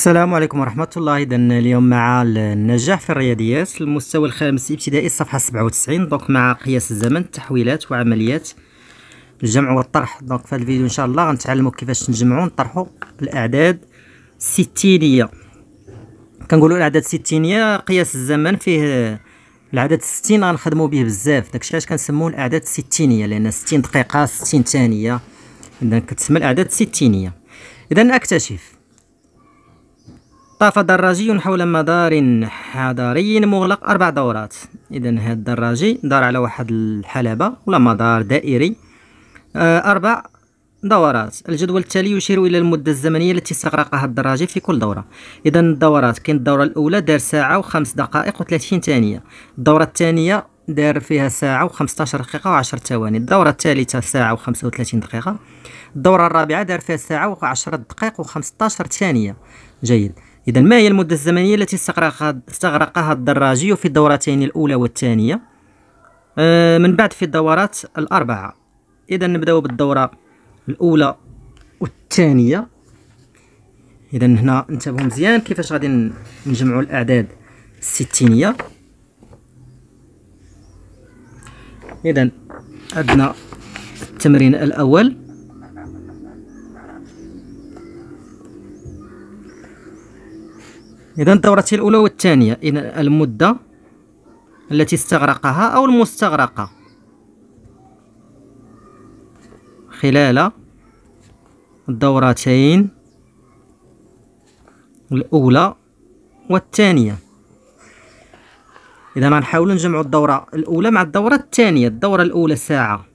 السلام عليكم ورحمة الله إذا اليوم مع النجاح في الرياضيات المستوى الخامس ابتدائي الصفحة 97 دونك مع قياس الزمن التحويلات وعمليات الجمع والطرح دونك في هذا الفيديو إن شاء الله غنتعلمو كيفاش نجمعو ونطرحو الأعداد الستينية كنقولو الأعداد الستينية قياس الزمن فيه العدد الستين غنخدمو به بزاف داكشي علاش كنسموه الأعداد الستينية لأن ستين دقيقة ستين ثانية إذا كتسمى الأعداد الستينية إذا أكتشف طاف دراجي حول مدار حضاري مغلق أربع دورات إذا هذا الدراجي دار على واحد الحلبة ولا مدار دائري آه، أربع دورات الجدول التالي يشير إلى المدة الزمنية التي استغرقها الدراجي في كل دورة إذا الدورات كاين الدورة الأولى دار ساعة وخمس دقائق وثلاثين ثانية الدورة الثانية دار فيها ساعه وخمسطاشر دقيقه وعشر ثواني الدورة الثالثة وخمسة وثلاثين دقيقة الدورة الرابعة دار فيها ساعه وعشر دقايق وخمسطاشر ثانية جيد إذا ما هي المدة الزمنية التي استغرقها الدراجي في الدورتين الأولى والثانية آه، من بعد في الدورات الأربعة إذا نبداو بالدورة الأولى والثانية إذا هنا انتبهوا مزيان كيفاش غادي نجمعوا الأعداد الستينية إذا عندنا التمرين الأول إذا الدورتين الأولى والثانية إذا المدة التي استغرقها أو المستغرقة خلال الدورتين الأولى والثانية إذا غنحاولو نجمعو الدورة الأولى مع الدورة الثانية الدورة الأولى ساعة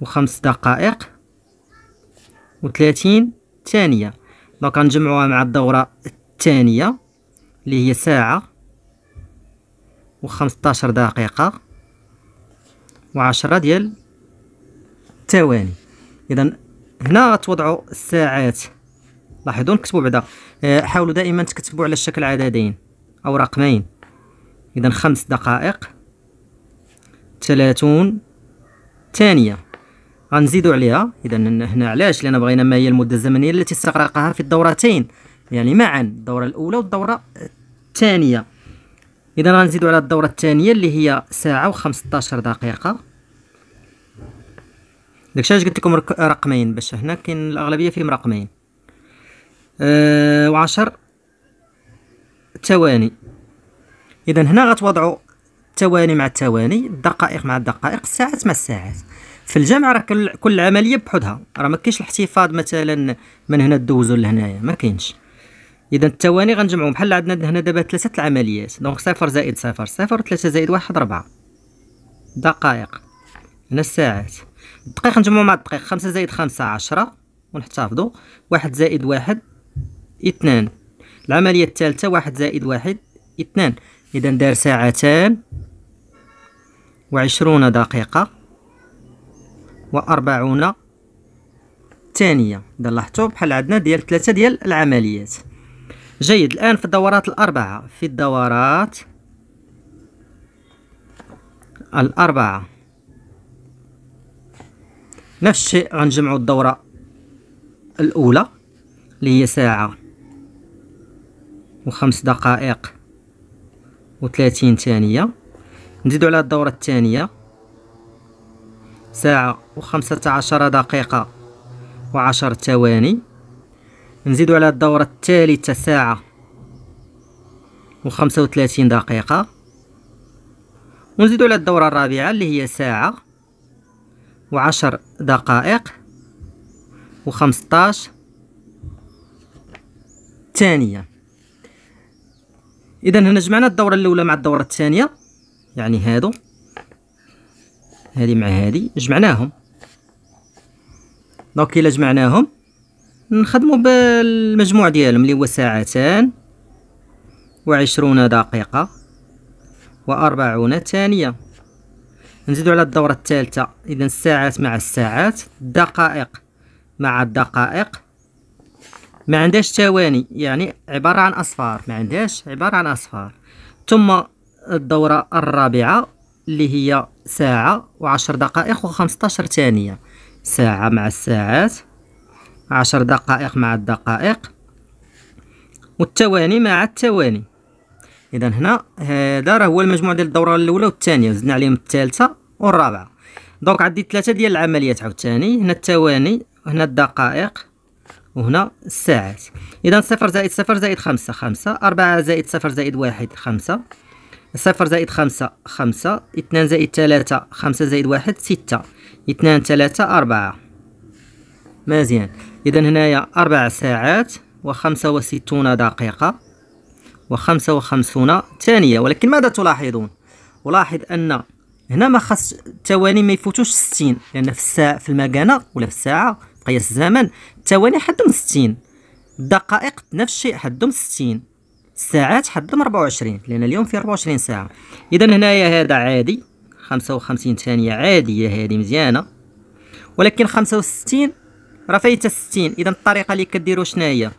وخمس دقائق وثلاثين ثانية دونك غنجمعوها مع الدورة الثانية اللي هي ساعة وخمسطاشر دقيقة وعشرة ديال الثواني إذا هنا غتوضعوا الساعات لاحظوا نكتبوا بعدا آه، حاولوا دائما تكتبوا على شكل عددين أو رقمين إذا خمس دقائق ثلاثون ثانية غنزيدوا عليها إذا هنا علاش لأن بغينا ما هي المدة الزمنية التي استغرقها في الدورتين يعني معا الدورة الأولى والدورة الثانية إذا غنزيدو على الدورة الثانية اللي هي ساعة وخمسطاشر دقيقة داكشي علاش قلت لكم رقمين باش هنا كاين الأغلبية فيهم رقمين أه وعشر ثواني إذا هنا غتوضعو الثواني مع الثواني الدقائق مع الدقائق الساعات مع الساعات في الجامعه راه كل عمليه بحدها راه مكاينش الاحتفاظ مثلا من هنا دوزو لهنايا مكاينش اذا التواني غنجمعهم بحال عندنا هنا دابا ثلاثه العمليات دونك صفر زائد صفر صفر وثلاثة زائد واحد ربعة دقائق هنا الساعات الدقيق نجمعو مع الدقيق خمسة زائد خمسة عشرة ونحتفظو واحد زائد واحد اثنان العملية الثالثة واحد زائد واحد اثنان إذا دار ساعتان وعشرون دقيقة وأربعون ثانية إذا لاحظتو بحال عندنا ديال ثلاثة ديال العمليات جيد الآن في الدورات الأربعة في الدورات الأربعة نفس الشيء غنجمعو الدورة الأولى اللي هي ساعة وخمس دقائق وثلاثين ثانية نزيدو على الدورة الثانية ساعة وخمسة عشر دقيقة وعشر ثواني نزيدو على الدورة الثالثة ساعة وخمسة وثلاثين دقيقة ونزيدو على الدورة الرابعة اللي هي ساعة وعشر دقائق وخمسطاش ثانية إذا هنا جمعنا الدورة الأولى مع الدورة الثانية يعني هادو هادي مع هادي جمعناهم دونك إلا جمعناهم نخدمو بالمجموع ديالهم اللي هو ساعتان وعشرون دقيقة وأربعون ثانية نزيدو على الدورة الثالثة إذا الساعات مع الساعات الدقائق مع الدقائق ما عندهاش ثواني يعني عبارة عن أصفار ما عندهاش عبارة عن أصفار ثم الدورة الرابعة اللي هي ساعة وعشر دقائق وخمسطاشر ثانية ساعة مع الساعات عشر دقائق مع الدقائق والتواني مع التواني اذا هنا هذا راه هو المجموع ديال الدوره الاولى والثانيه زدنا عليهم الثالثه والرابعه دونك عندي ثلاثه ديال العمليات عاوتاني هنا التواني هنا الدقائق وهنا الساعات اذا صفر زائد صفر زائد خمسة خمسة أربعة زائد صفر زائد واحد خمسة صفر زائد خمسة خمسة اثنان زائد ثلاثة خمسة زائد واحد ستة اثنان ثلاثة أربعة مزيان إذا هنايا أربع ساعات وخمسة وستون دقيقة وخمسة وخمسون ثانية ولكن ماذا تلاحظون ألاحظ أن هنا ما خص التواني ما يفوتوش ستين لأن في الساعة في المكانة ولا في الساعة قياس الزمن الثواني حدهم ستين الدقائق نفس الشيء حدهم ستين الساعات حدهم وعشرين لأن اليوم فيه وعشرين ساعة إذا هنايا هذا عادي خمسة وخمسين ثانية عادية هذه مزيانة ولكن وستين راه فايته 60 اذا الطريقه اللي كديروا شنو هي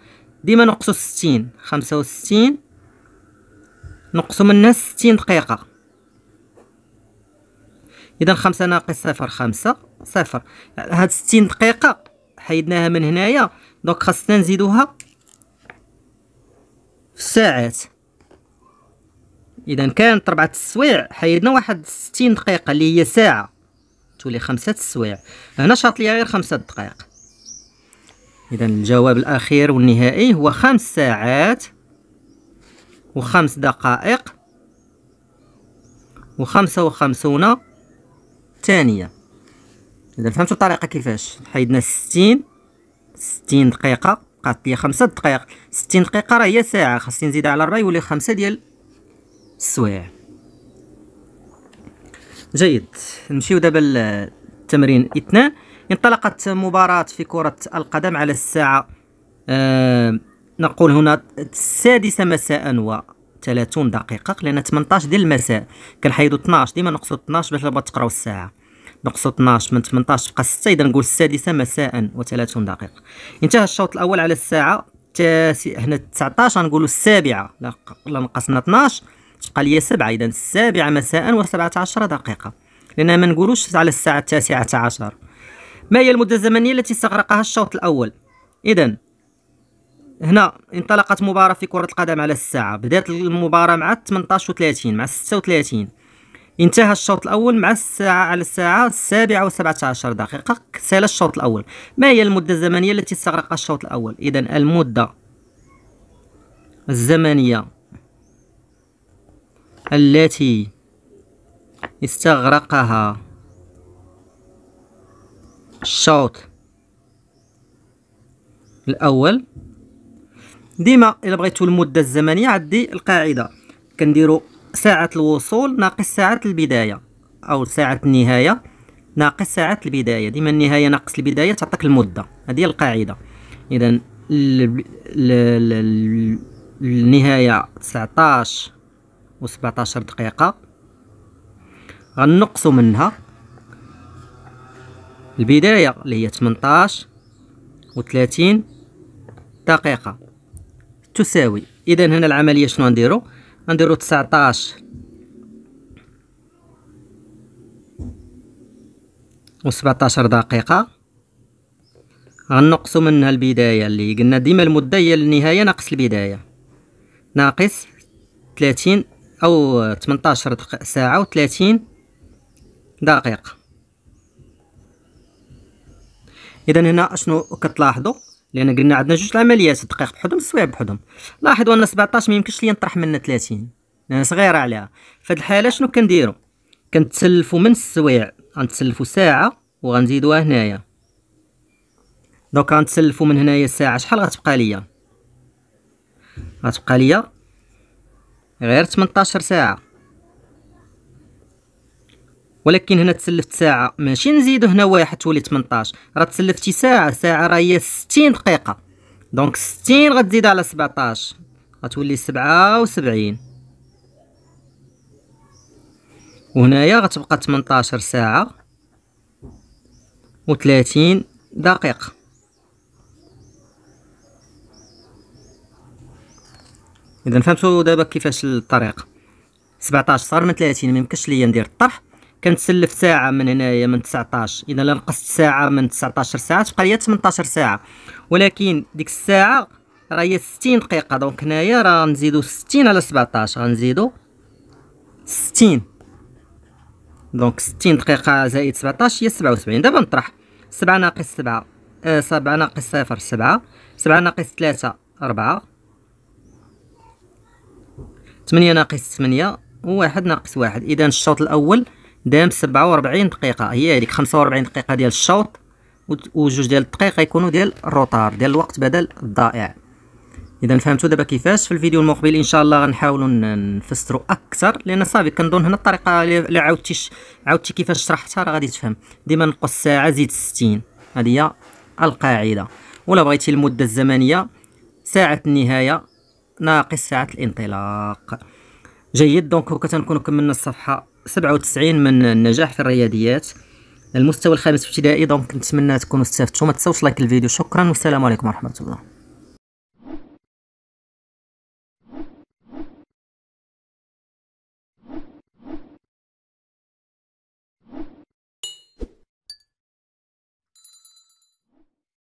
ديما نقصوا 60 65 نقصوا منها 60 دقيقه اذا 5 ناقص 0 5 صفر هاد 60 دقيقه حيدناها من هنايا دونك خاصنا نزيدوها في الساعات اذا كانت 4 السوايع حيدنا واحد 60 دقيقه اللي هي ساعه تولي 5 السوايع هنا شاط ليا غير 5 دقائق إذا الجواب الأخير والنهائي هو خمس ساعات وخمس دقائق وخمسة وخمسون ثانية إذا فهمتوا الطريقة كيفاش حيدنا ستين ستين دقيقة بقات لي خمسة دقائق ستين دقيقة راه هي ساعة خاصني نزيدها على ربعة يولي خمسة ديال السوايع جيد نمشيو دابا التمرين اثنان انطلقت مباراة في كرة القدم على الساعة آه نقول هنا السادسة مساء و 30 دقيقة لأن 18 ديال المساء كنحيدو 12 ديما نقصو 12 باش دابا تقراو الساعة نقصو 12 من 18 بقى 6 إذا نقول السادسة مساء و30 دقيقة انتهى الشوط الأول على الساعة التاسع هنا 19 نقولو السابعة لا نقصنا 12 تبقى لي 7 إذا السابعة مساء و17 دقيقة لأن ما نقولوش على الساعة التاسعة عشر ما هي المدة الزمنية التي استغرقها الشوط الأول إذا هنا انطلقت مباراة في كرة القدم على الساعة بدأت المباراة مع 18 و30 مع 36 انتهى الشوط الأول مع الساعة على الساعة السابعة و 17 دقيقة سال الشوط الأول ما هي المدة الزمنية التي استغرقها الشوط الأول إذا المدة الزمنية التي استغرقها الشوط الاول ديما الا بغيتو المده الزمنيه عندي القاعده كنديرو ساعه الوصول ناقص ساعه البدايه او ساعه النهايه ناقص ساعه البدايه ديما النهايه ناقص البدايه تعطيك المده هذه القاعده اذا النهايه 19 و 17 دقيقه غنقصوا منها البداية اللي هي 18 و 30 دقيقة تساوي إذا هنا العملية شنو نديرو نديرو 19 و 17 دقيقة غنقصو منها البداية اللي قلنا ديما المدة هي النهاية ناقص البداية ناقص 30 أو 18 ساعة و 30 دقيقة اذا هنا شنو كتلاحظوا لان قلنا عندنا جوج العمليات الدقيق بحدهم سوايع بحدهم لاحظوا ان 17 ما يمكنش لي نطرح منها 30 لان صغيره عليها فهاد الحاله شنو كنديروا كنتسلفوا من السوايع غنتسلفوا ساعه وغنزيدوها هنايا دونك غنتسلفوا من هنايا الساعه شحال غتبقى ليا غتبقى ليا غير 18 ساعه ولكن هنا تسلفت ساعه ماشي نزيدو هنا واحد تولي 18 راه تسلفتي ساعه ساعه راه هي 60 دقيقه دونك 60 غتزيد على 17 غتولي 77 وهنايا غتبقى 18 ساعه و30 دقيقه اذا فهمتوا دابا كيفاش الطريقه 17 صار من 30 ما يمكنش ليا ندير الطرح كنتسلف ساعه من هنايا من 19 اذا نقصت ساعه من 19 ساعه تبقى لي 18 ساعه ولكن ديك الساعه راه هي 60 دقيقه دونك هنايا راه نزيدو 60 على 17 غنزيدو 60 دونك 60 دقيقه زائد 17 هي 77 دابا نطرح 7 ناقص 7 7 آه، ناقص 0 7 7 ناقص 3 4 8 ناقص 8 و1 ناقص 1 اذا الشوط الاول دام 47 دقيقه هي هذيك 45 دقيقه ديال الشوط وجوج ديال الدقائق يكونوا ديال الروتار ديال الوقت بدل الضائع اذا فهمتوا دابا كيفاش في الفيديو المقبل ان شاء الله غنحاولوا نفسروا اكثر لان صافي كنظن هنا الطريقه اللي عاودتي عاودتي كيفاش شرحتها راه غادي تفهم ديما نقص ساعه زيد 60 هذه هي القاعده ولا بغيتي المده الزمنيه ساعه النهايه ناقص ساعه الانطلاق جيد دونك هكا تنكونوا كملنا الصفحه 97 من النجاح في الرياضيات المستوى الخامس ابتدائي دونك نتمنى تكونوا استفدتوا ما تنساوش لايك الفيديو شكرا والسلام عليكم ورحمه الله